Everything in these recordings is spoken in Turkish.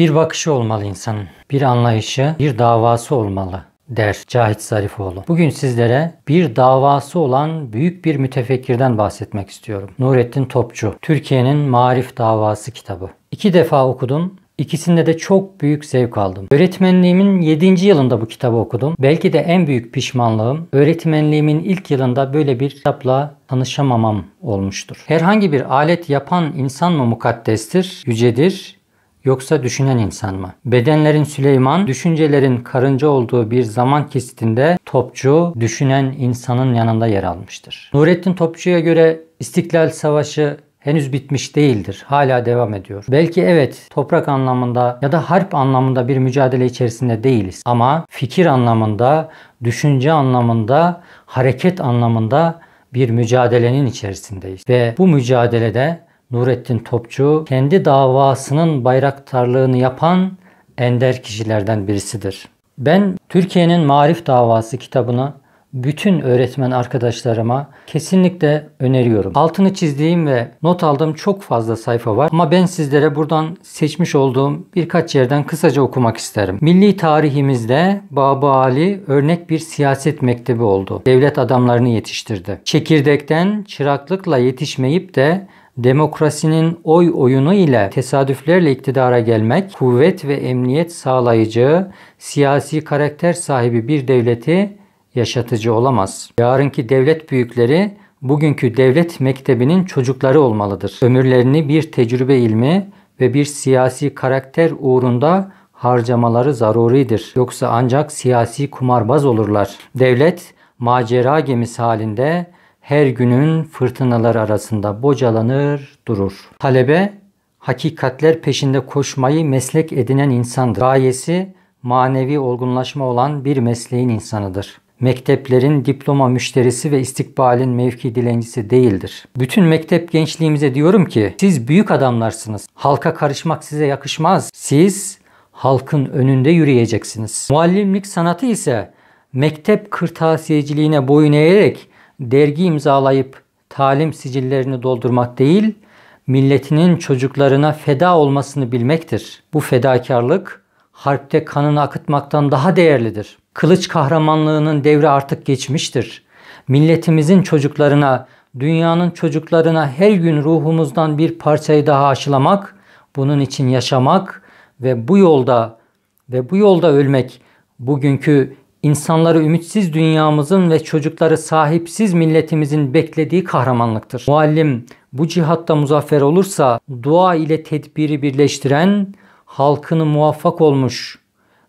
Bir bakışı olmalı insanın. Bir anlayışı, bir davası olmalı der Cahit Zarifoğlu. Bugün sizlere bir davası olan büyük bir mütefekkirden bahsetmek istiyorum. Nurettin Topçu, Türkiye'nin Marif Davası kitabı. İki defa okudum. İkisinde de çok büyük zevk aldım. Öğretmenliğimin 7. yılında bu kitabı okudum. Belki de en büyük pişmanlığım öğretmenliğimin ilk yılında böyle bir kitapla tanışamamam olmuştur. Herhangi bir alet yapan insan mı mukaddestir, yücedir yoksa düşünen insan mı? Bedenlerin Süleyman, düşüncelerin karınca olduğu bir zaman kesitinde Topçu düşünen insanın yanında yer almıştır. Nurettin Topçu'ya göre İstiklal Savaşı henüz bitmiş değildir. Hala devam ediyor. Belki evet toprak anlamında ya da harp anlamında bir mücadele içerisinde değiliz. Ama fikir anlamında, düşünce anlamında, hareket anlamında bir mücadelenin içerisindeyiz. Ve bu mücadelede Nurettin Topçu kendi davasının bayraktarlığını yapan ender kişilerden birisidir. Ben Türkiye'nin Marif Davası kitabını bütün öğretmen arkadaşlarıma kesinlikle öneriyorum. Altını çizdiğim ve not aldığım çok fazla sayfa var ama ben sizlere buradan seçmiş olduğum birkaç yerden kısaca okumak isterim. Milli tarihimizde Babu Ali örnek bir siyaset mektebi oldu. Devlet adamlarını yetiştirdi. Çekirdekten çıraklıkla yetişmeyip de Demokrasinin oy oyunu ile tesadüflerle iktidara gelmek, kuvvet ve emniyet sağlayıcı, siyasi karakter sahibi bir devleti yaşatıcı olamaz. Yarınki devlet büyükleri bugünkü devlet mektebinin çocukları olmalıdır. Ömürlerini bir tecrübe ilmi ve bir siyasi karakter uğrunda harcamaları zaruridir. Yoksa ancak siyasi kumarbaz olurlar. Devlet macera gemisi halinde her günün fırtınalar arasında bocalanır durur. Talebe hakikatler peşinde koşmayı meslek edinen insandır. Gayesi manevi olgunlaşma olan bir mesleğin insanıdır. Mekteplerin diploma müşterisi ve istikbalin mevki dilencisi değildir. Bütün mektep gençliğimize diyorum ki siz büyük adamlarsınız. Halka karışmak size yakışmaz. Siz halkın önünde yürüyeceksiniz. Muallimlik sanatı ise mektep kırtasiyeciliğine boyun eğerek dergi imzalayıp talim sicillerini doldurmak değil, milletinin çocuklarına feda olmasını bilmektir. Bu fedakarlık harpte kanını akıtmaktan daha değerlidir. Kılıç kahramanlığının devri artık geçmiştir. Milletimizin çocuklarına, dünyanın çocuklarına her gün ruhumuzdan bir parçayı daha aşılamak, bunun için yaşamak ve bu yolda ve bu yolda ölmek bugünkü İnsanları ümitsiz dünyamızın ve çocukları sahipsiz milletimizin beklediği kahramanlıktır. Muallim bu cihatta muzaffer olursa dua ile tedbiri birleştiren halkını muvaffak olmuş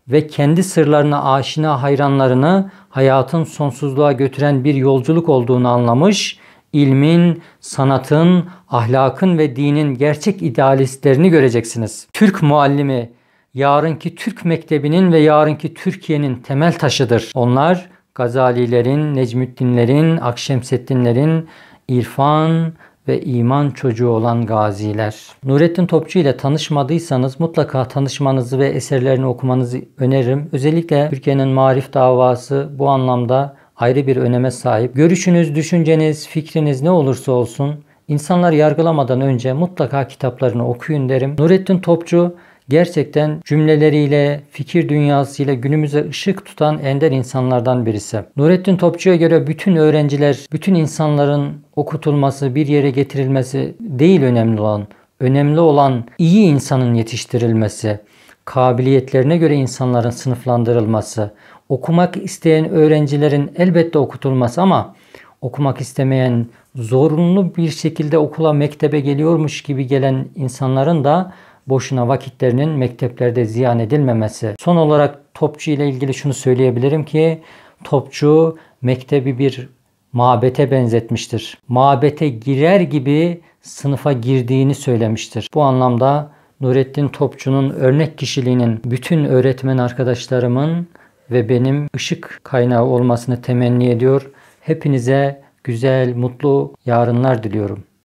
ve kendi sırlarına aşina hayranlarını hayatın sonsuzluğa götüren bir yolculuk olduğunu anlamış, ilmin, sanatın, ahlakın ve dinin gerçek idealistlerini göreceksiniz. Türk muallimi yarınki Türk mektebinin ve yarınki Türkiye'nin temel taşıdır. Onlar Gazalilerin, Necmüddinlerin, Akşemseddinlerin irfan ve iman çocuğu olan gaziler. Nurettin Topçu ile tanışmadıysanız mutlaka tanışmanızı ve eserlerini okumanızı öneririm. Özellikle Türkiye'nin marif davası bu anlamda ayrı bir öneme sahip. Görüşünüz, düşünceniz, fikriniz ne olursa olsun insanlar yargılamadan önce mutlaka kitaplarını okuyun derim. Nurettin Topçu gerçekten cümleleriyle, fikir dünyasıyla günümüze ışık tutan ender insanlardan birisi. Nurettin Topçu'ya göre bütün öğrenciler, bütün insanların okutulması, bir yere getirilmesi değil önemli olan. Önemli olan iyi insanın yetiştirilmesi, kabiliyetlerine göre insanların sınıflandırılması, okumak isteyen öğrencilerin elbette okutulması ama okumak istemeyen zorunlu bir şekilde okula mektebe geliyormuş gibi gelen insanların da boşuna vakitlerinin mekteplerde ziyan edilmemesi. Son olarak Topçu ile ilgili şunu söyleyebilirim ki Topçu mektebi bir mabete benzetmiştir. Mabete girer gibi sınıfa girdiğini söylemiştir. Bu anlamda Nurettin Topçu'nun örnek kişiliğinin bütün öğretmen arkadaşlarımın ve benim ışık kaynağı olmasını temenni ediyor. Hepinize güzel, mutlu yarınlar diliyorum.